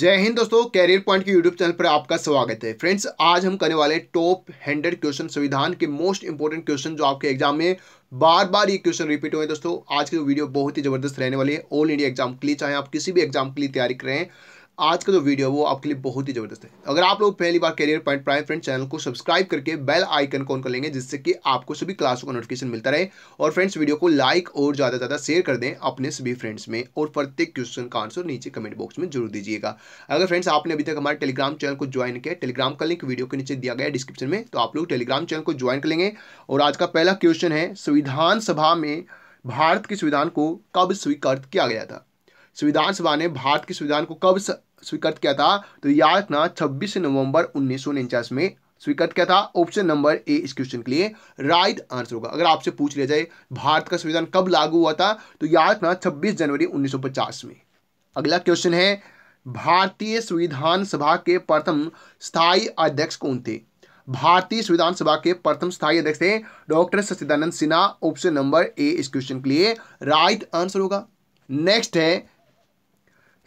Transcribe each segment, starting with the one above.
जय हिंद दोस्तों कैरियर पॉइंट के यूट्यूब चैनल पर आपका स्वागत है फ्रेंड्स आज हम करने वाले टॉप हंड्रेड क्वेश्चन संविधान के मोस्ट इंपॉर्टेंट क्वेश्चन जो आपके एग्जाम में बार बार ये क्वेश्चन रिपीट हुए दोस्तों आज की वीडियो बहुत ही जबरदस्त रहने वाली है ऑल इंडिया एग्जाम के लिए चाहे आप किसी भी एग्जाम के लिए तैयारी करें आज का जो वीडियो वो आपके लिए बहुत ही ज़बरदस्त है अगर आप लोग पहली बार career point prime friend channel को सब्सक्राइब करके बेल आइकन को ऑन कर लेंगे जिससे कि आपको सभी क्लासों का नोटिफिकेशन मिलता रहे और फ्रेंड्स वीडियो को लाइक और ज़्यादा से ज़्यादा शेयर कर दें अपने सभी फ्रेंड्स में और प्रत्येक क्वेश्चन का आंसर नीचे कमेंट बॉक्स में जरूर दीजिएगा अगर फ्रेंड्स आपने अभी तक हमारे टेलीग्राम चैनल को ज्वाइन किया टेलीग्राम का लिंक वीडियो के नीचे दिया गया डिस्क्रिप्शन में तो आप लोग टेलीग्राम चैनल को ज्वाइन कर लेंगे और आज का पहला क्वेश्चन है संविधान सभा में भारत के संविधान को कब स्वीकृत किया गया था संविधान ने भारत के संविधान को कब स्वीकृत किया था तो याद रखना छब्बीस नवंबर उन्नीस में स्वीकृत किया था ऑप्शन नंबर ए इस क्वेश्चन के लिए राइट आंसर होगा अगर आपसे पूछ लिया जाए भारत का संविधान कब लागू हुआ था तो याद रखना छब्बीस जनवरी उन्नीस में अगला क्वेश्चन है भारतीय संविधान सभा के प्रथम स्थायी अध्यक्ष कौन थे भारतीय संविधान सभा के प्रथम स्थायी अध्यक्ष थे doctor Sachidanand Sinha option number A इस क्वेश्चन के लिए राइट आंसर होगा नेक्स्ट है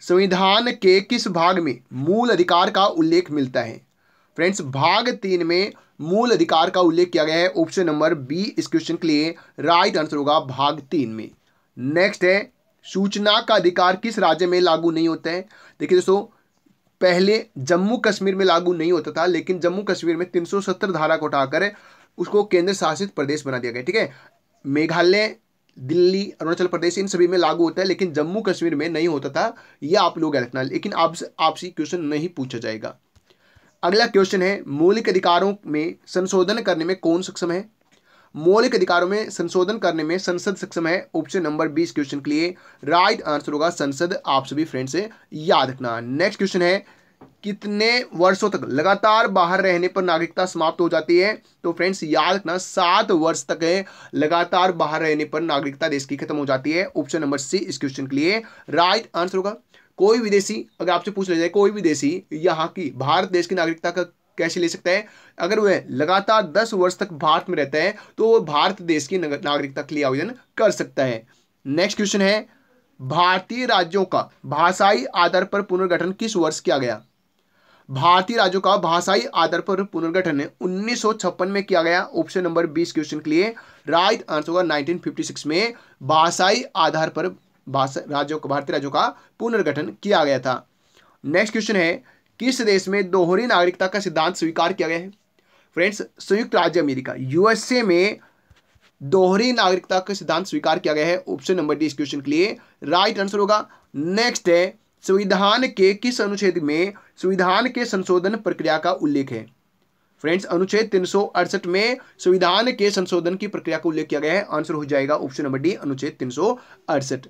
संविधान के किस भाग में मूल अधिकार का उल्लेख मिलता है फ्रेंड्स भाग तीन में मूल अधिकार का उल्लेख किया गया है ऑप्शन नंबर बी इस क्वेश्चन के लिए राइट आंसर होगा भाग तीन में नेक्स्ट है सूचना का अधिकार किस राज्य में लागू नहीं होता है देखिए दोस्तों पहले जम्मू कश्मीर में लागू नहीं होता था लेकिन जम्मू कश्मीर में 370 धारा को उठाकर उसको केंद्र शासित प्रदेश बना दिया गया ठीक है मेघालय दिल्ली अरुणाचल प्रदेश इन सभी में लागू होता है लेकिन जम्मू कश्मीर में नहीं होता था यह आप लोग रखना लेकिन आपसे आपसे क्वेश्चन नहीं पूछा जाएगा अगला क्वेश्चन है मौलिक अधिकारों में संशोधन करने में कौन सक्षम है मौलिक अधिकारों में संशोधन करने में संसद सक्षम है ऑप्शन नंबर बीस क्वेश्चन के लिए राइट आंसर होगा संसद आप सभी फ्रेंड से याद रखना नेक्स्ट क्वेश्चन है कितने वर्षों तक लगातार बाहर रहने पर नागरिकता समाप्त हो जाती है तो फ्रेंड्स याद रखना सात वर्ष तक है लगातार बाहर रहने पर नागरिकता देश की खत्म हो जाती है ऑप्शन नंबर सी इस क्वेश्चन के लिए राइट आंसर होगा कोई विदेशी अगर आपसे पूछ ले जाए कोई विदेशी यहाँ की भारत देश की नागरिकता का कैसे ले सकता है अगर वह लगातार दस वर्ष तक भारत में रहता है तो वह भारत देश की नागरिकता के लिए आवेदन कर सकता है नेक्स्ट क्वेश्चन है भारतीय राज्यों का भाषाई आधार पर पुनर्गठन किस वर्ष किया गया भारतीय राज्यों का भाषाई आधार पर पुनर्गठन उन्नीस में किया गया ऑप्शन नंबर 20 क्वेश्चन के लिए राइट आंसर होगा 1956 में भाषाई आधार पर भाषा राज्यों का भारतीय राज्यों का पुनर्गठन किया गया था नेक्स्ट क्वेश्चन है किस देश में दोहरी नागरिकता का सिद्धांत स्वीकार किया गया है फ्रेंड्स संयुक्त राज्य अमेरिका यूएसए में दोहरी नागरिकता का सिद्धांत स्वीकार किया गया है ऑप्शन नंबर डी इस क्वेश्चन के लिए राइट आंसर होगा नेक्स्ट है संविधान के किस अनुच्छेद में संविधान के संशोधन प्रक्रिया का उल्लेख है फ्रेंड्स अनुच्छेद तीन में संविधान के संशोधन की प्रक्रिया का उल्लेख किया गया है आंसर हो जाएगा ऑप्शन नंबर डी अनुच्छेद तीन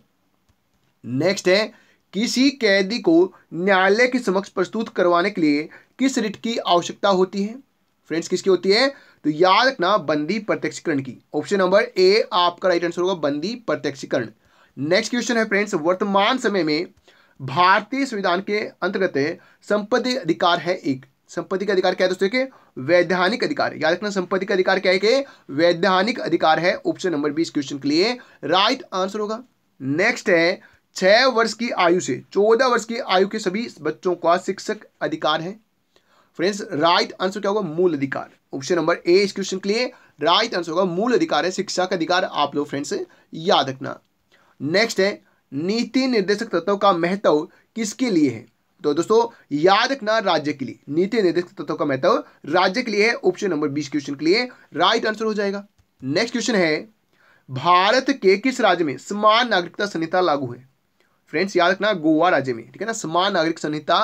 नेक्स्ट है किसी कैदी को न्यायालय के समक्ष प्रस्तुत करवाने के लिए किस रिट की आवश्यकता होती है फ्रेंड्स किसकी होती है तो याद रखना बंदी प्रत्यक्षीकरण की ऑप्शन नंबर ए आपका राइट आंसर होगा बंदी प्रत्यक्षीकरण नेक्स्ट क्वेश्चन है फ्रेंड्स वर्तमान समय में भारतीय संविधान के अंतर्गत संपत्ति अधिकार है एक संपत्ति का अधिकार क्या है दोस्तों के वैधानिक अधिकार याद रखना संपत्ति का अधिकार क्या है के वैधानिक अधिकार है ऑप्शन नंबर बीस क्वेश्चन के लिए राइट आंसर होगा नेक्स्ट है छह वर्ष की आयु से चौदह वर्ष की आयु के सभी बच्चों का शिक्षक अधिकार है फ्रेंड्स राइट आंसर क्या होगा मूल अधिकार ऑप्शन नंबर ए इस क्वेश्चन के लिए राइट आंसर होगा मूल अधिकार है शिक्षा का अधिकार आप लोग फ्रेंड्स याद रखना नेक्स्ट है नीति निर्देशक तत्व का महत्व किसके लिए है तो दोस्तों याद रखना राज्य के लिए नीति निर्देशक तत्व का महत्व राज्य के लिए है ऑप्शन नंबर बीस क्वेश्चन के लिए राइट आंसर हो जाएगा नेक्स्ट क्वेश्चन है भारत के किस राज्य में समान नागरिकता संहिता लागू है फ्रेंड्स याद रखना गोवा राज्य में ठीक है ना समान नागरिक संहिता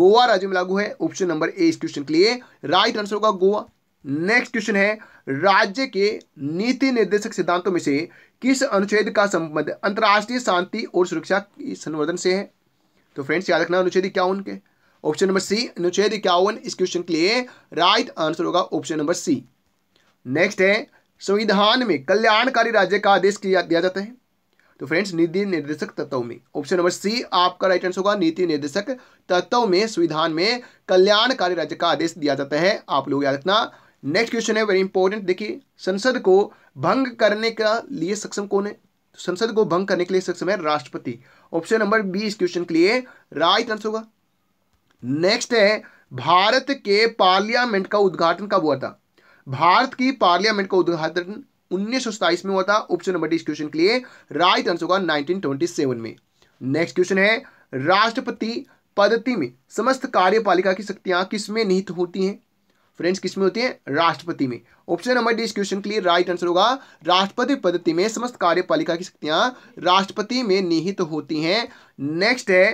गोवा राज्य में लागू है ऑप्शन नंबर ए इस क्वेश्चन के लिए राइट आंसर होगा गोवा नेक्स्ट क्वेश्चन है राज्य के नीति निर्देशक सिद्धांतों में से किस अनुच्छेद का संबंध अंतर्राष्ट्रीय शांति और सुरक्षा की संवर्धन से है तो फ्रेंड्स याद रखना अनुच्छेद इक्यावन के ऑप्शन नंबर सी अनुच्छेद इक्यावन इस क्वेश्चन के लिए राइट आंसर होगा ऑप्शन नंबर सी नेक्स्ट है संविधान में कल्याणकारी राज्य का आदेश किया दिया जाता है तो फ्रेंड्स नीति निर्देशक तत्व में ऑप्शन नंबर सी आपका राइट आंसर होगा नीति निर्देशक तत्व में संविधान में कल्याणकारी राज्य का आदेश दिया जाता है आप लोग याद रखना नेक्स्ट क्वेश्चन है वेरी इंपॉर्टेंट देखिए संसद को भंग करने का लिए सक्षम कौन है तो संसद को भंग करने के लिए सक्षम है राष्ट्रपति ऑप्शन नंबर बी इस क्वेश्चन के लिए राइट आंसर होगा नेक्स्ट है भारत के पार्लियामेंट का उद्घाटन कब हुआ था भारत की पार्लियामेंट का उद्घाटन उन्नीस में हुआ था ऑप्शन नंबर डी इस क्वेश्चन के लिए राइट आंसर होगा 1927 में नेक्स्ट क्वेश्चन है राष्ट्रपति पद्धति में समस्त कार्यपालिका की शक्तियां किसमें निहित होती हैं फ्रेंड्स किसमें होती हैं राष्ट्रपति में ऑप्शन नंबर डी इस क्वेश्चन के लिए राइट आंसर होगा राष्ट्रपति पद्धति में समस्त कार्यपालिका की शक्तियां राष्ट्रपति में निहित होती हैं नेक्स्ट है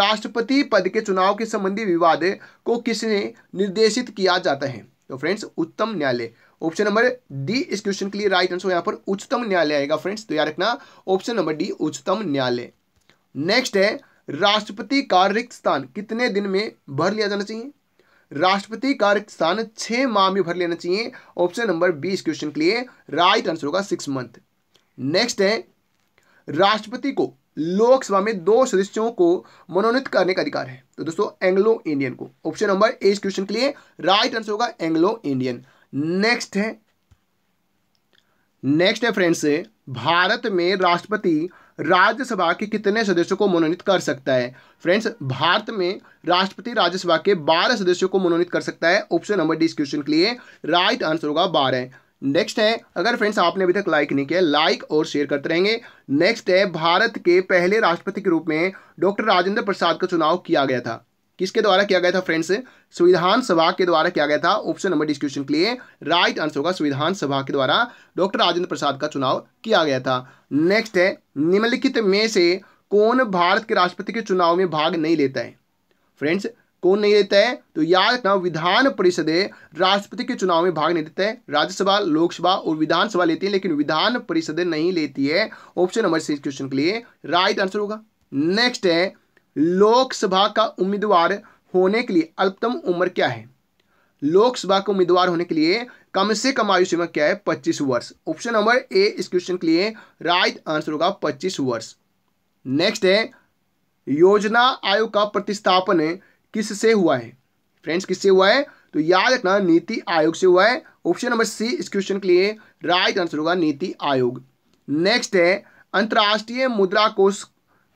राष्ट्रपति पद के चुनाव के संबंधी विवाद को किसने निर्देशित किया जाता है तो फ्रेंड्स उत्तम न्यायालय ऑप्शन नंबर डी इस क्वेश्चन के लिए राइट आंसर यहां पर उच्चतम न्यायालय आएगा फ्रेंड्स तो याद रखना ऑप्शन नंबर डी उच्चतम न्यायालय नेक्स्ट है राष्ट्रपति का रिक्त स्थान कितने दिन में भर लिया जाना चाहिए राष्ट्रपति का रिक्त स्थान छह माह में भर लेना चाहिए ऑप्शन नंबर बी इस क्वेश्चन के लिए राइट आंसर होगा सिक्स मंथ नेक्स्ट है राष्ट्रपति को लोकसभा में दो सदस्यों को मनोनीत करने का अधिकार है तो दोस्तों एंग्लो इंडियन को ऑप्शन नंबर ए इस क्वेश्चन के लिए राइट आंसर होगा एंग्लो इंडियन नेक्स्ट है नेक्स्ट है फ्रेंड्स भारत में राष्ट्रपति राज्यसभा के कितने सदस्यों को मनोनीत कर सकता है फ्रेंड्स भारत में राष्ट्रपति राज्यसभा के 12 सदस्यों को मनोनीत कर सकता है ऑप्शन नंबर डी इस क्वेश्चन के लिए राइट आंसर होगा बारह नेक्स्ट है अगर फ्रेंड्स आपने अभी तक लाइक नहीं किया लाइक और शेयर करते रहेंगे नेक्स्ट है भारत के पहले राष्ट्रपति के रूप में डॉक्टर राजेंद्र प्रसाद का चुनाव किया गया था किसके द्वारा किया गया था फ्रेंड्स संविधान सभा के द्वारा किया गया था ऑप्शन नंबर डिस्कशन के लिए राइट आंसर होगा संविधान सभा के द्वारा डॉक्टर राजेंद्र प्रसाद का चुनाव किया गया था नेक्स्ट है निम्नलिखित में से कौन भारत के राष्ट्रपति के चुनाव में भाग नहीं लेता है फ्रेंड्स कौन नहीं लेता है तो याद रखना विधान परिषद राष्ट्रपति के चुनाव में भाग नहीं देता है राज्यसभा लोकसभा और विधानसभा लेती है लेकिन विधान परिषद नहीं लेती है ऑप्शन नंबर सी क्वेश्चन के लिए राइट आंसर होगा नेक्स्ट है लोकसभा का उम्मीदवार होने के लिए अल्पतम उम्र क्या है लोकसभा का उम्मीदवार होने के लिए कम से कम आयु सीमा क्या है पच्चीस वर्ष ऑप्शन नंबर ए इस क्वेश्चन के लिए राइट आंसर होगा पच्चीस वर्ष नेक्स्ट है योजना आयोग का प्रतिस्थापन किससे हुआ है फ्रेंड्स किससे हुआ है तो याद रखना नीति आयोग से हुआ है ऑप्शन नंबर सी इस क्वेश्चन के लिए राइट आंसर होगा नीति आयोग नेक्स्ट है अंतर्राष्ट्रीय मुद्रा कोष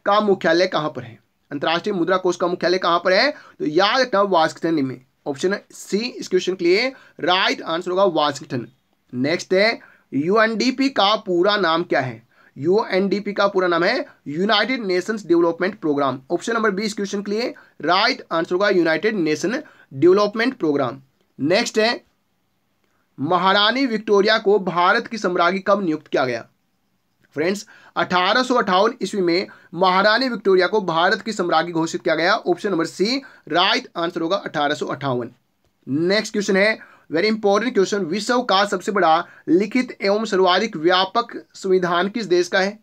का मुख्यालय कहां पर है अंतर्राष्ट्रीय मुद्रा कोष का मुख्यालय कहां पर है तो याद रखना वाशिंगटन में ऑप्शन सी इस क्वेश्चन के लिए राइट आंसर होगा वाशिंगटन नेक्स्ट है यूएनडीपी का पूरा नाम क्या है यूएनडीपी का पूरा नाम है United Nations Development Programme option number B इस क्वेश्चन के लिए राइट आंसर होगा United Nation Development Programme next है महारानी विक्टोरिया को भारत की सम्राज्ञी कब नियुक्त किया गया फ्रेंड्स अठारह ईस्वी में महारानी विक्टोरिया को भारत की सम्राज्ञी घोषित किया गया option number C right answer होगा अठारह नेक्स्ट क्वेश्चन है वेरी इंपॉर्टेंट क्वेश्चन विश्व का सबसे बड़ा लिखित एवं सर्वाधिक व्यापक संविधान किस देश का है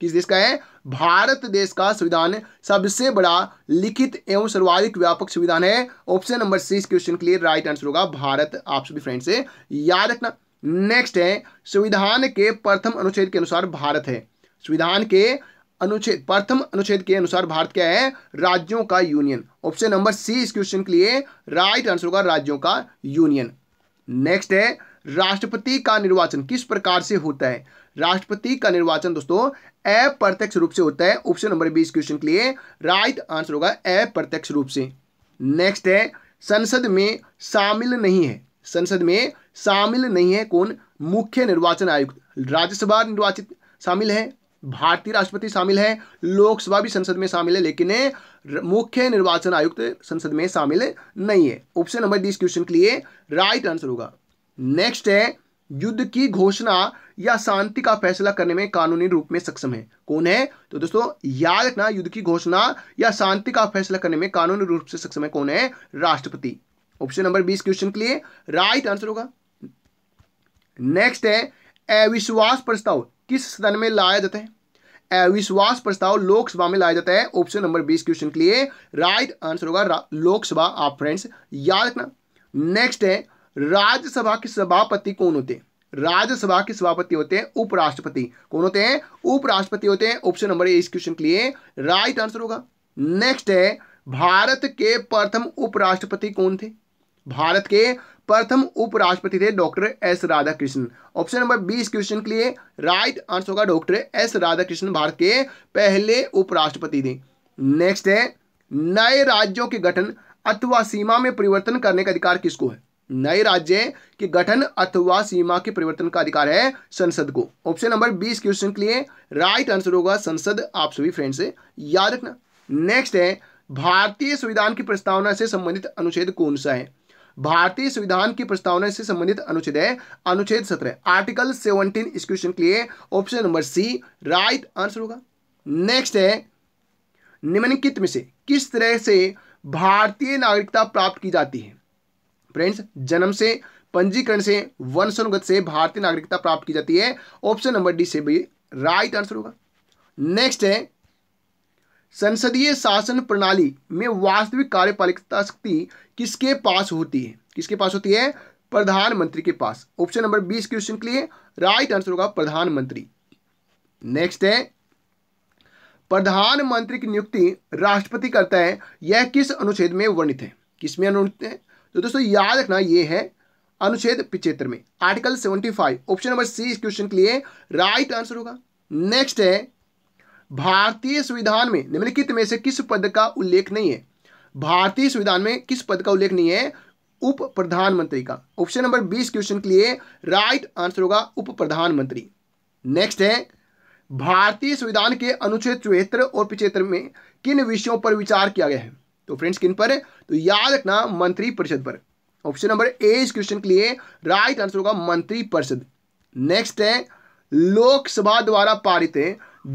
किस देश का है भारत देश का संविधान सबसे बड़ा लिखित एवं सर्वाधिक व्यापक संविधान है ऑप्शन नंबर सी इस क्वेश्चन के लिए राइट आंसर होगा भारत आप सभी फ्रेंड से याद रखना नेक्स्ट है संविधान के प्रथम अनुच्छेद के अनुसार भारत है संविधान के अनुच्छेद प्रथम अनुच्छेद के अनुसार भारत क्या है राज्यों का यूनियन ऑप्शन नंबर सी इस क्वेश्चन के लिए राइट आंसर होगा राज्यों का यूनियन नेक्स्ट है राष्ट्रपति का निर्वाचन किस प्रकार से होता है राष्ट्रपति का निर्वाचन दोस्तों अप्रत्यक्ष रूप से होता है ऑप्शन नंबर बीस क्वेश्चन के लिए राइट आंसर होगा अप्रत्यक्ष रूप से नेक्स्ट है संसद में शामिल नहीं है संसद में शामिल नहीं है कौन मुख्य निर्वाचन आयुक्त राज्यसभा निर्वाचित शामिल है भारतीय राष्ट्रपति शामिल है लोकसभा भी संसद में शामिल है लेकिन मुख्य निर्वाचन आयुक्त संसद में शामिल नहीं है ऑप्शन नंबर डी इस क्वेश्चन के लिए राइट आंसर होगा नेक्स्ट है युद्ध की घोषणा या शांति का फैसला करने में कानूनी रूप में सक्षम है कौन है तो दोस्तों याद रखना युद्ध की घोषणा या शांति का फैसला करने में कानूनी रूप से सक्षम है कौन है राष्ट्रपति ऑप्शन नंबर बीस क्वेश्चन के लिए राइट आंसर होगा नेक्स्ट है अविश्वास प्रस्ताव किस सदन में लाया जाता है अविश्वास प्रस्ताव लोकसभा में लाया जाता है ऑप्शन नंबर बीस क्वेश्चन के लिए राइट आंसर होगा लोकसभा आप फ्रेंड्स याद रखना नेक्स्ट है राज्यसभा के सभापति कौन होते हैं राज्यसभा के सभापति होते हैं उपराष्ट्रपति कौन होते हैं उपराष्ट्रपति होते हैं ऑप्शन नंबर इस क्वेश्चन के लिए राइट आंसर होगा नेक्स्ट है भारत के प्रथम उपराष्ट्रपति कौन थे भारत के प्रथम उपराष्ट्रपति थे doctor S Radha Krishna option number बीस क्वेश्चन के लिए राइट आंसर होगा डॉक्टर एस राधा कृष्ण भारत के पहले उपराष्ट्रपति थे नेक्स्ट है नए राज्यों के गठन अथवा सीमा में परिवर्तन करने का अधिकार किसको है नए राज्य के गठन अथवा सीमा के परिवर्तन का अधिकार है संसद को ऑप्शन नंबर बीस क्वेश्चन के लिए राइट आंसर होगा संसद आप सभी फ्रेंड से याद रखना नेक्स्ट है भारतीय संविधान की प्रस्तावना से संबंधित अनुच्छेद कौन सा है भारतीय संविधान की प्रस्तावना से संबंधित अनुच्छेद है अनुच्छेद सत्रह आर्टिकल सेवनटीन इस क्वेश्चन के लिए option number C right answer होगा नेक्स्ट है निम्नलिखित में से किस तरह से भारतीय नागरिकता प्राप्त की जाती है फ्रेंड्स जन्म से पंजीकरण से वंशानुगत से भारतीय नागरिकता प्राप्त की जाती है ऑप्शन नंबर डी से भी राइट आंसर होगा नेक्स्ट है संसदीय शासन प्रणाली में वास्तविक कार्यपालिकता शक्ति किसके पास होती है किसके पास होती है प्रधानमंत्री के पास ऑप्शन नंबर बीस क्वेश्चन के लिए राइट आंसर होगा प्रधानमंत्री नेक्स्ट है प्रधानमंत्री की नियुक्ति राष्ट्रपति करता है यह किस अनुच्छेद में वर्णित है किसमें में है तो दोस्तों याद रखना यह है अनुच्छेद पिछहत्तर में आर्टिकल 75 ऑप्शन नंबर सी इस क्वेश्चन के लिए राइट आंसर होगा नेक्स्ट है भारतीय संविधान में निम्नलिखित में से किस पद का उल्लेख नहीं है भारतीय संविधान में किस पद का उल्लेख नहीं है उप प्रधानमंत्री का ऑप्शन नंबर बीस क्वेश्चन के लिए राइट आंसर होगा उप प्रधानमंत्री नेक्स्ट है भारतीय संविधान के अनुच्छेद चौहत्तर और पिछहत्तर में किन विषयों पर विचार किया गया है तो फ्रेंड्स किन पर तो याद रखना मंत्री परिषद पर ऑप्शन नंबर ए इस क्वेश्चन के लिए राइट आंसर होगा मंत्री परिषद नेक्स्ट है लोकसभा द्वारा पारित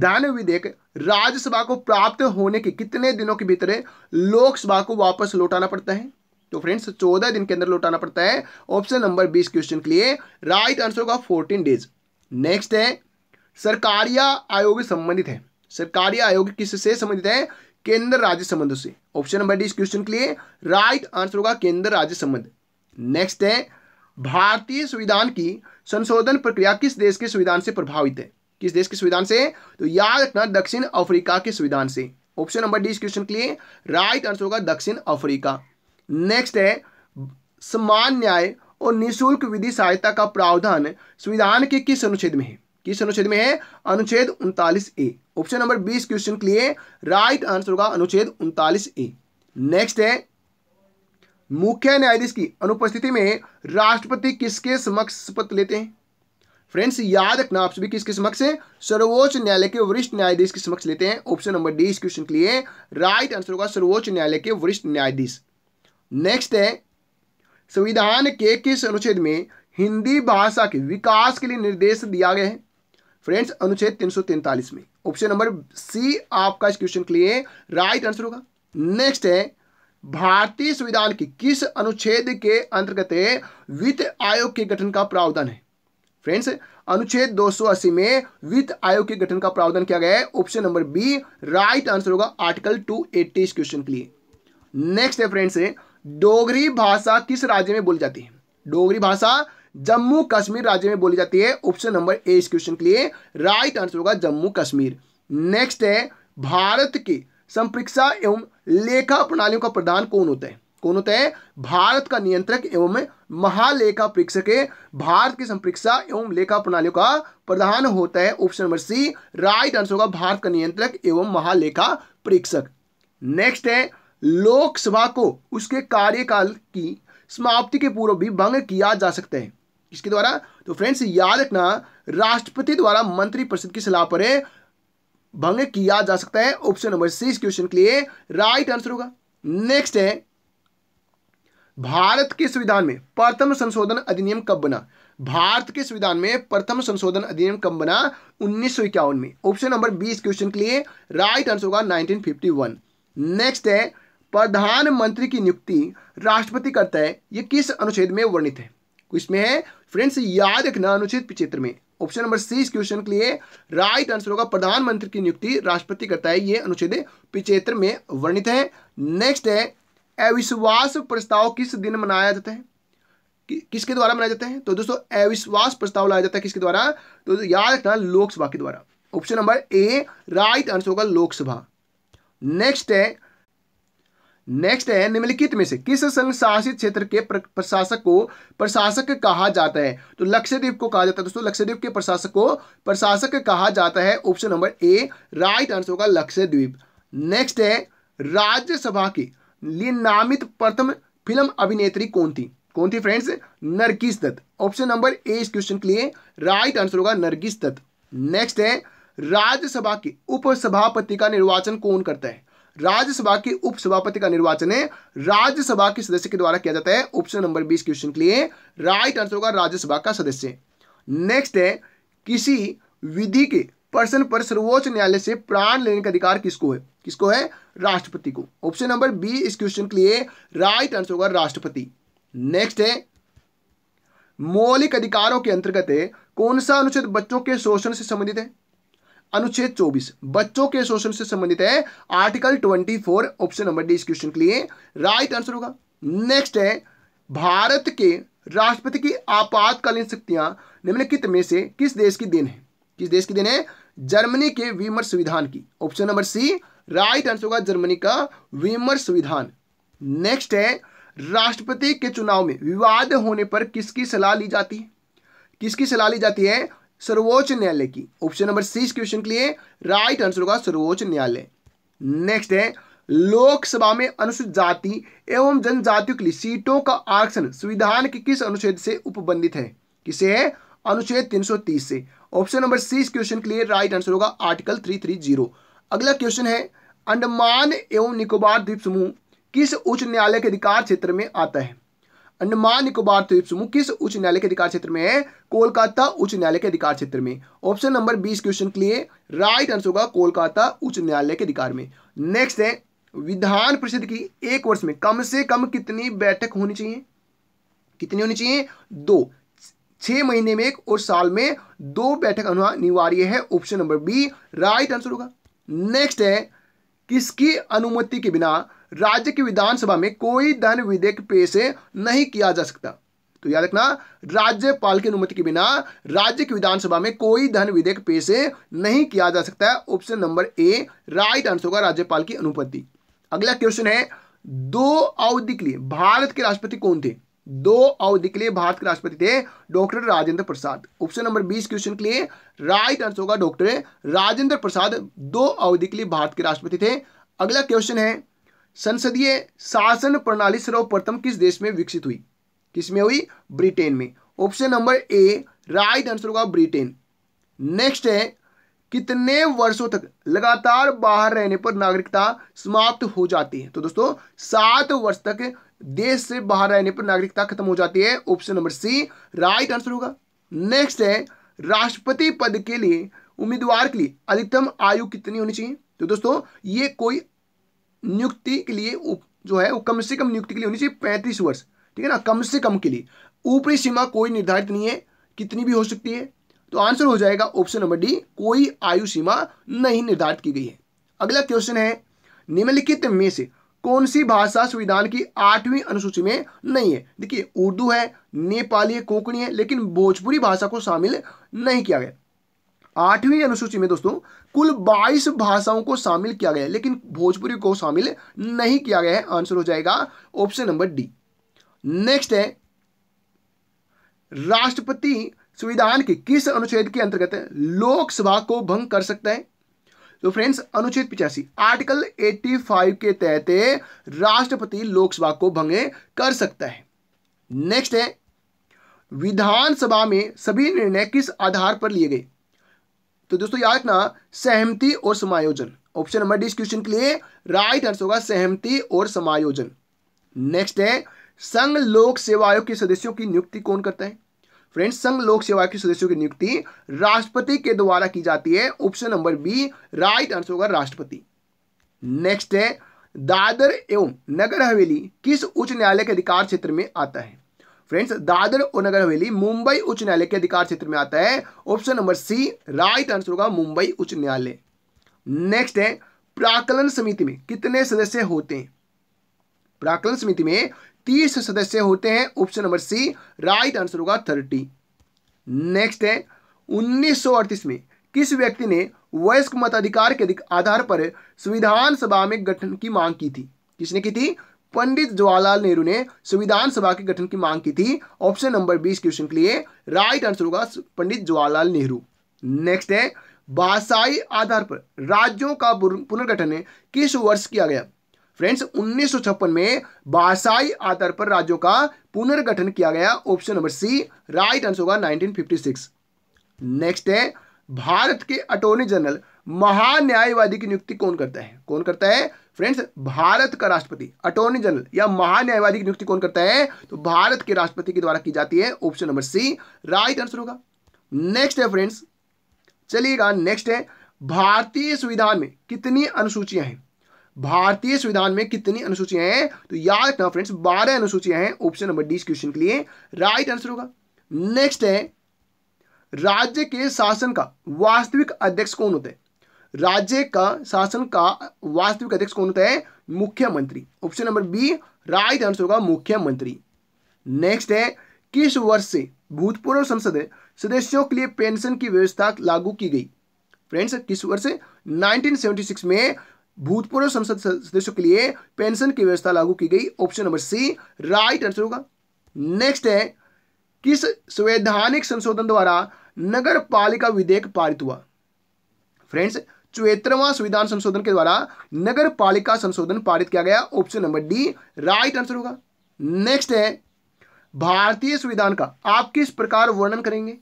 धन विधेयक राज्यसभा को प्राप्त होने के कितने दिनों के भीतर लोकसभा को वापस लौटाना पड़ता है तो फ्रेंड्स चौदह दिन के अंदर लौटाना पड़ता है ऑप्शन नंबर बीस क्वेश्चन के लिए राइट आंसर होगा फोर्टीन डेज नेक्स्ट है सरकारिया आयोग संबंधित है सरकारी आयोग किससे संबंधित है केंद्र राज्य संबंध से ऑप्शन नंबर डी इस क्वेश्चन के लिए राइट आंसर होगा केंद्र राज्य संबंध नेक्स्ट है भारतीय संविधान की संशोधन प्रक्रिया किस देश के संविधान से प्रभावित है किस देश के संविधान से तो याद रखना दक्षिण अफ्रीका के संविधान से ऑप्शन नंबर डी इस क्वेश्चन के लिए राइट आंसर होगा दक्षिण अफ्रीका नेक्स्ट है समान न्याय और निःशुल्क विधि सहायता का प्रावधान संविधान के किस अनुच्छेद में है किस अनुच्छेद में है अनुच्छेद उनतालीस ए ऑप्शन नंबर बीस क्वेश्चन के लिए राइट आंसर होगा अनुच्छेद उनतालीस ए नेक्स्ट है मुख्य न्यायाधीश की अनुपस्थिति में राष्ट्रपति किसके समक्ष शपथ लेते हैं फ्रेंड्स याद रखना आप सभी किसके समक्ष सर्वोच्च न्यायालय के वरिष्ठ न्यायाधीश के समक्ष लेते हैं ऑप्शन नंबर डी इस क्वेश्चन के लिए राइट आंसर होगा सर्वोच्च न्यायालय के वरिष्ठ न्यायाधीश नेक्स्ट है संविधान के किस अनुच्छेद में हिंदी भाषा के विकास के लिए निर्देश दिया गया है फ्रेंड्स अनुच्छेद तीन में ऑप्शन नंबर सी आपका इस क्वेश्चन के लिए राइट आंसर होगा नेक्स्ट है भारतीय संविधान के किस अनुच्छेद के अंतर्गत वित्त आयोग के गठन का प्रावधान है फ्रेंड्स अनुच्छेद 280 में वित्त आयोग के गठन का प्रावधान किया गया है option number B right answer होगा आर्टिकल 280 इस क्वेश्चन के लिए नेक्स्ट है फ्रेंड्स डोगरी भाषा किस राज्य में बोली जाती है डोगरी भाषा जम्मू कश्मीर राज्य में बोली जाती है ऑप्शन नंबर ए इस क्वेश्चन के लिए राइट आंसर होगा जम्मू कश्मीर नेक्स्ट है भारत की संप्रीक्षा एवं लेखा प्रणालियों का प्रधान कौन होता है कौन होता है भारत का नियंत्रक एवं महालेखा परीक्षक है भारत की संप्रीक्षा एवं लेखा प्रणालियों का प्रधान होता है option number C right answer होगा भारत का नियंत्रक एवं महालेखा परीक्षक नेक्स्ट है लोकसभा को उसके कार्यकाल की समाप्ति के पूर्व भी भंग किया जा सकता है इसके द्वारा तो फ्रेंड्स याद रखना राष्ट्रपति द्वारा मंत्रिपरिषद की सलाह पर भंग किया जा सकता है ऑप्शन नंबर सी इस क्वेश्चन के लिए राइट आंसर होगा नेक्स्ट है भारत के संविधान में प्रथम संशोधन अधिनियम कब बना भारत के संविधान में प्रथम संशोधन अधिनियम कब बना उन्नीस में ऑप्शन नंबर बीस क्वेश्चन के लिए राइट आंसर होगा 1951 नेक्स्ट है प्रधानमंत्री की नियुक्ति राष्ट्रपति करता है यह किस अनुच्छेद में वर्णित है इसमें है फ्रेंड्स याद रखना अनुच्छेद पिछहत्तर में ऑप्शन नंबर सी इस क्वेश्चन के लिए राइट आंसर होगा प्रधानमंत्री की नियुक्ति राष्ट्रपति करता है ये अनुच्छेद पिछेत्र में वर्णित है नेक्स्ट है अविश्वास प्रस्ताव किस दिन मनाया जाता है कि, किसके द्वारा मनाया जाता है तो दोस्तों अविश्वास प्रस्ताव लाया जाता है किसके द्वारा तो याद रखना लोकसभा के द्वारा option number A right answer होगा लोकसभा नेक्स्ट है नेक्स्ट है निम्नलिखित में से किस संघ शासित क्षेत्र के प्रशासक को प्रशासक कहा जाता है तो लक्षद्वीप को कहा जाता है दोस्तों लक्षद्वीप के प्रशासक को प्रशासक कहा जाता है option number A right answer होगा लक्षद्वीप नेक्स्ट है राज्यसभा की लिए नामित प्रथम फिल्म अभिनेत्री कौन थी कौन थी friends Nargis Dutt option number A इस क्वेश्चन के लिए राइट आंसर होगा नरगिस दत्त नेक्स्ट है राज्यसभा के उपसभापति का निर्वाचन कौन करता है राज्यसभा के उपसभापति का निर्वाचन है राज्यसभा के सदस्य के द्वारा किया जाता है ऑप्शन नंबर बीस क्वेश्चन के लिए राइट आंसर होगा राज्यसभा का सदस्य नेक्स्ट है किसी विधि के पर्सन पर सर्वोच्च न्यायालय से प्राण लेने का अधिकार किसको है किसको है राष्ट्रपति को ऑप्शन नंबर बी इस क्वेश्चन के लिए राइट आंसर होगा राष्ट्रपति नेक्स्ट है मौलिक अधिकारों के अंतर्गत कौन सा अनुच्छेद बच्चों के शोषण से संबंधित है अनुच्छेद 24 बच्चों के शोषण से संबंधित है आर्टिकल 24 ऑप्शन नंबर डी इस क्वेश्चन के लिए राइट आंसर होगा नेक्स्ट है भारत के राष्ट्रपति की आपातकालीन शक्तियां निम्नलिखित में से किस देश की देन है किस देश की देन है जर्मनी के वीमर संविधान की option number C right answer होगा जर्मनी का वीमर संविधान नेक्स्ट है राष्ट्रपति के चुनाव में विवाद होने पर किसकी सलाह ली जाती है किसकी सलाह ली जाती है सर्वोच्च न्यायालय की ऑप्शन नंबर सी इस क्वेश्चन के लिए राइट आंसर होगा सर्वोच्च न्यायालय नेक्स्ट है लोकसभा में अनुसूचित जाति एवं जनजातियों के लिए सीटों का आरक्षण संविधान के किस अनुच्छेद से उपबंधित है किसे है अनुच्छेद 330 से ऑप्शन नंबर सी इस क्वेश्चन के लिए राइट आंसर होगा आर्टिकल थ्री थ्री जीरो अगला क्वेश्चन है अंडमान एवं निकोबार द्वीप समूह किस उच्च न्यायालय के अधिकार क्षेत्र में आता है अंडमान निकोबार द्वीप समूह किस उच्च न्यायालय के अधिकार क्षेत्र में है कोलकाता उच्च न्यायालय के अधिकार क्षेत्र में ऑप्शन नंबर बी इस क्वेश्चन के लिए राइट आंसर होगा कोलकाता उच्च न्यायालय के अधिकार में नेक्स्ट है विधान परिषद की एक वर्ष में कम से कम कितनी बैठक होनी चाहिए कितनी होनी चाहिए दो छह महीने में एक और साल में दो बैठक अनिवार्य है option number B right answer होगा नेक्स्ट है किसकी अनुमति के बिना राज्य की विधानसभा में कोई धन विधेयक पेश नहीं किया जा सकता तो याद रखना राज्यपाल की अनुमति के बिना राज्य की विधानसभा में कोई धन विधेयक पेश नहीं किया जा सकता है option number A right answer होगा राज्यपाल की अनुपति अगला क्वेश्चन है दो अवधि के लिए भारत के राष्ट्रपति कौन थे दो अवधि के लिए भारत के राष्ट्रपति थे doctor Rajendra Prasad option number बीस क्वेश्चन के लिए राइट आंसर होगा डॉक्टर राजेंद्र प्रसाद दो अवधि के लिए भारत के राष्ट्रपति थे अगला क्वेश्चन है संसदीय शासन प्रणाली सर्वप्रथम किस देश में विकसित हुई किसमें हुई ब्रिटेन में option number A right answer होगा ब्रिटेन नेक्स्ट है कितने वर्षों तक लगातार बाहर रहने पर नागरिकता समाप्त हो जाती है तो दोस्तों सात वर्ष तक देश से बाहर रहने पर नागरिकता खत्म हो जाती है option number C right answer होगा नेक्स्ट है राष्ट्रपति पद के लिए उम्मीदवार के लिए अधिकतम आयु कितनी होनी चाहिए तो दोस्तों ये कोई नियुक्ति के लिए जो है वो कम से कम नियुक्ति के लिए होनी चाहिए पैंतीस वर्ष ठीक है ना कम से कम के लिए ऊपरी सीमा कोई निर्धारित नहीं है कितनी भी हो सकती है तो आंसर हो जाएगा ऑप्शन नंबर डी कोई आयु सीमा नहीं निर्धारित की गई है अगला क्वेश्चन है निम्नलिखित में से कौन सी भाषा संविधान की आठवीं अनुसूची में नहीं है देखिए उर्दू है नेपाली है कोंकणी है लेकिन भोजपुरी भाषा को शामिल नहीं किया गया आठवीं अनुसूची में दोस्तों कुल 22 भाषाओं को शामिल किया गया है लेकिन भोजपुरी को शामिल नहीं किया गया है आंसर हो जाएगा ऑप्शन नंबर डी नेक्स्ट है राष्ट्रपति संविधान के किस अनुच्छेद के अंतर्गत लोकसभा को भंग कर सकता है तो फ्रेंड्स अनुच्छेद पिचासी आर्टिकल 85 के तहत राष्ट्रपति लोकसभा को भंगे कर सकता है नेक्स्ट है विधानसभा में सभी निर्णय किस आधार पर लिए गए तो दोस्तों याद रखना सहमति और समायोजन ऑप्शन नंबर डी क्वेश्चन के लिए राइट आंसर होगा सहमति और समायोजन नेक्स्ट है संघ लोक सेवा आयोग के सदस्यों की नियुक्ति कौन करता है फ्रेंड्स संघ लोक सेवा के सदस्यों की नियुक्ति राष्ट्रपति के द्वारा की जाती है option number B right answer होगा राष्ट्रपति नेक्स्ट है दादर एवं नगर हवेली किस उच्च न्यायालय के अधिकार क्षेत्र में आता है फ्रेंड्स दादर और नगर हवेली मुंबई उच्च न्यायालय के अधिकार क्षेत्र में आता है option number C right answer होगा मुंबई उच्च न्यायालय नेक्स्ट है प्राकलन समिति में कितने सदस्य होते हैं प्राकलन समिति में तीस सदस्य होते हैं option number C right answer होगा थर्टी नेक्स्ट है उन्नीस में किस व्यक्ति ने वयस्क मताधिकार के आधार पर संविधान सभा में गठन की मांग की थी किसने की थी पंडित जवाहरलाल नेहरू ने संविधान सभा के गठन की मांग की थी ऑप्शन नंबर बीस क्वेश्चन के लिए राइट आंसर होगा पंडित जवाहरलाल नेहरू नेक्स्ट है भाषाई आधार पर राज्यों का पुनर्गठन किस वर्ष किया गया फ्रेंड्स उन्नीस में बासाई आधार पर राज्यों का पुनर्गठन किया गया option number C right answer होगा 1956 नेक्स्ट है भारत के अटोर्नी जनरल महान्यायवादी की नियुक्ति कौन करता है कौन करता है फ्रेंड्स भारत का राष्ट्रपति अटोर्नी जनरल या महान्यायवादी की नियुक्ति कौन करता है तो भारत के राष्ट्रपति के द्वारा की जाती है option number C right answer होगा नेक्स्ट है फ्रेंड्स चलिएगा नेक्स्ट है भारतीय संविधान में कितनी अनुसूचियां हैं भारतीय संविधान में कितनी अनुसूचियां हैं तो याद रखना फ्रेंड्स बारह अनुसूचियां हैं ऑप्शन नंबर डी इस क्वेश्चन के लिए राइट आंसर होगा नेक्स्ट है राज्य के शासन का वास्तविक अध्यक्ष कौन होता है राज्य का शासन का वास्तविक अध्यक्ष कौन होता है मुख्यमंत्री option number B right answer होगा मुख्यमंत्री नेक्स्ट है किस वर्ष से भूतपूर्व संसद सदस्यों के लिए पेंशन की व्यवस्था लागू की गई फ्रेंड्स किस वर्ष 1976 में भूतपूर्व संसद सदस्यों के लिए पेंशन की व्यवस्था लागू की गई option number C right answer होगा नेक्स्ट है किस संवैधानिक संशोधन द्वारा नगर पालिका विधेयक पारित हुआ फ्रेंड्स चौहत्तरवा संविधान संशोधन के द्वारा नगर पालिका संशोधन पारित किया गया option number D right answer होगा नेक्स्ट है भारतीय संविधान का आप किस प्रकार वर्णन करेंगे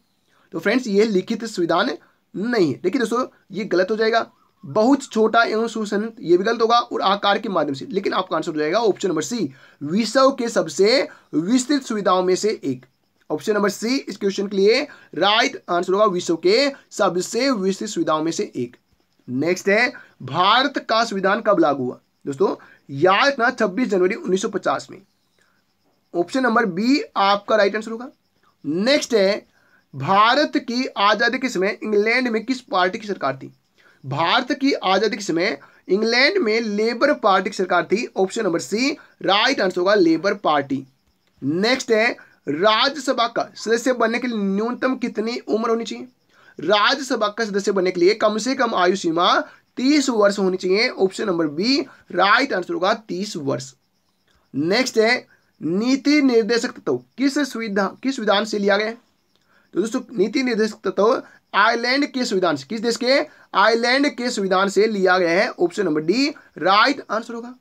तो फ्रेंड्स ये लिखित संविधान नहीं है देखिए दोस्तों ये गलत हो जाएगा बहुत छोटा एवं सुसंत ये भी गलत होगा और आकार के माध्यम से लेकिन आपका आंसर हो जाएगा ऑप्शन नंबर सी विश्व के सबसे विस्तृत सुविधाओं में से एक ऑप्शन नंबर सी इस क्वेश्चन के लिए राइट आंसर होगा विश्व के सबसे विस्तृत सुविधाओं में से एक नेक्स्ट है भारत का संविधान कब लागू हुआ दोस्तों याद रखना छब्बीस जनवरी 1950 में ऑप्शन नंबर बी आपका राइट आंसर होगा नेक्स्ट है भारत की आज़ादी के समय इंग्लैंड में किस पार्टी की सरकार थी भारत की आजादी के समय इंग्लैंड में लेबर पार्टी की सरकार थी option number C right answer होगा लेबर पार्टी नेक्स्ट है राज्यसभा का सदस्य बनने के लिए न्यूनतम कितनी उम्र होनी चाहिए राज्यसभा का सदस्य बनने के लिए कम से कम आयु सीमा तीस वर्ष होनी चाहिए option number B right answer होगा तीस वर्ष नेक्स्ट है नीति निर्देशक तत्व किस सुविधा किस विधान से लिया गया तो दोस्तों नीति निर्देशक तत्व आयरलैंड के संविधान से किस देश के आयरलैंड के संविधान से लिया गया है option number D right answer होगा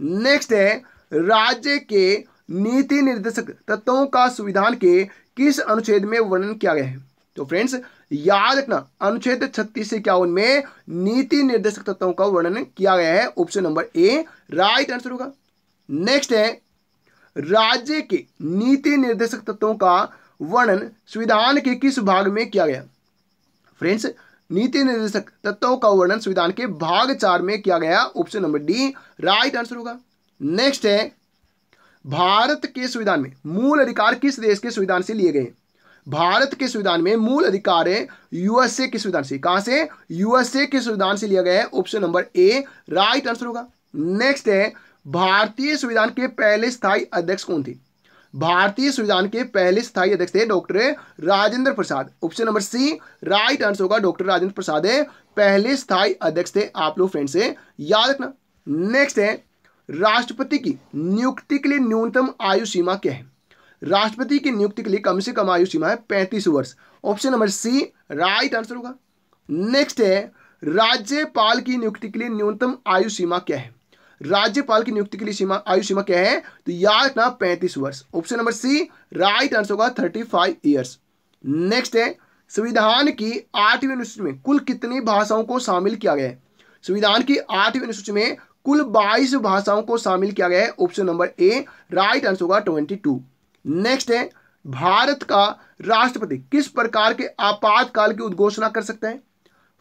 नेक्स्ट है राज्य के नीति निर्देशक तत्वों का संविधान के किस अनुच्छेद में वर्णन किया गया है तो फ्रेंड्स याद रखना अनुच्छेद छत्तीस से इक्यावन में नीति निर्देशक तत्वों का वर्णन किया गया है option number A right answer होगा नेक्स्ट है राज्य के नीति निर्देशक तत्वों का वर्णन संविधान के किस भाग में किया गया फ्रेंड्स नीति निर्देशक तत्वों का वर्णन संविधान के भाग चार में किया गया option number D right answer होगा नेक्स्ट है भारत के संविधान में मूल अधिकार किस देश के संविधान से लिए गए भारत के संविधान में मूल अधिकार है यूएसए के संविधान से कहां से यूएसए के संविधान से लिया गया है option number A right answer होगा नेक्स्ट है भारतीय संविधान के पहले स्थायी अध्यक्ष कौन थे भारतीय संविधान के पहले स्थायी अध्यक्ष थे doctor Rajendra Prasad option number C right answer होगा डॉक्टर राजेंद्र प्रसाद है पहले स्थायी अध्यक्ष थे आप लोग फ्रेंड से याद रखना नेक्स्ट है राष्ट्रपति की नियुक्ति के लिए न्यूनतम आयु सीमा क्या है राष्ट्रपति की नियुक्ति के लिए कम से कम आयु सीमा है पैंतीस वर्ष option number C right answer होगा नेक्स्ट है राज्यपाल की नियुक्ति के लिए न्यूनतम आयु सीमा क्या है राज्यपाल की नियुक्ति के लिए सीमा आयु सीमा क्या है तो याद रखना पैंतीस वर्ष option number C right answer होगा थर्टी फाइव ईयर्स नेक्स्ट है संविधान की आठवीं अनुसूची में कुल कितनी भाषाओं को शामिल किया गया है संविधान की आठवीं अनुसूची में कुल बाईस भाषाओं को शामिल किया गया है option number A right answer होगा ट्वेंटी टू नेक्स्ट है भारत का राष्ट्रपति किस प्रकार के आपातकाल की उद्घोषणा कर सकते हैं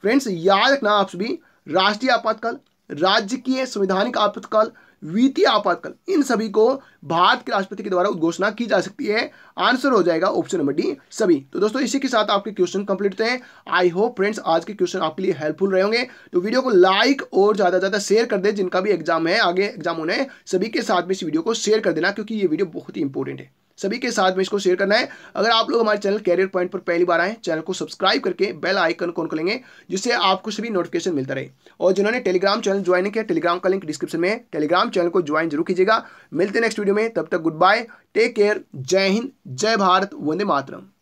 फ्रेंड्स याद रखना आप सभी राष्ट्रीय आपातकाल राज्य की संवैधानिक आपातकाल वित्तीय आपातकाल इन सभी को भारत के राष्ट्रपति के द्वारा उद्घोषणा की जा सकती है आंसर हो जाएगा ऑप्शन नंबर डी सभी तो दोस्तों इसी के साथ आपके क्वेश्चन कंप्लीट होते हैं आई होप फ्रेंड्स आज के क्वेश्चन आपके लिए हेल्पफुल रहे होंगे तो वीडियो को लाइक और ज़्यादा से ज़्यादा शेयर कर दे जिनका भी एग्जाम है आगे एग्जाम होने सभी के साथ में इस वीडियो को शेयर कर देना क्योंकि ये वीडियो बहुत ही इंपॉर्टेंट है सभी के साथ में इसको शेयर करना है अगर आप लोग हमारे चैनल कैरियर पॉइंट पर पहली बार आए चैनल को सब्सक्राइब करके बेल आइकन को लेंगे जिससे आपको सभी नोटिफिकेशन मिलता रहे और जिन्होंने टेलीग्राम चैनल ज्वाइन किया टेलीग्राम का लिंक डिस्क्रिप्शन में टेलीग्राम चैनल को ज्वाइन जरूर कीजिएगा मिलते नेक्स्ट वीडियो में तब तक गुड बाय टेक केयर जय हिंद जय भारत वंदे मातरम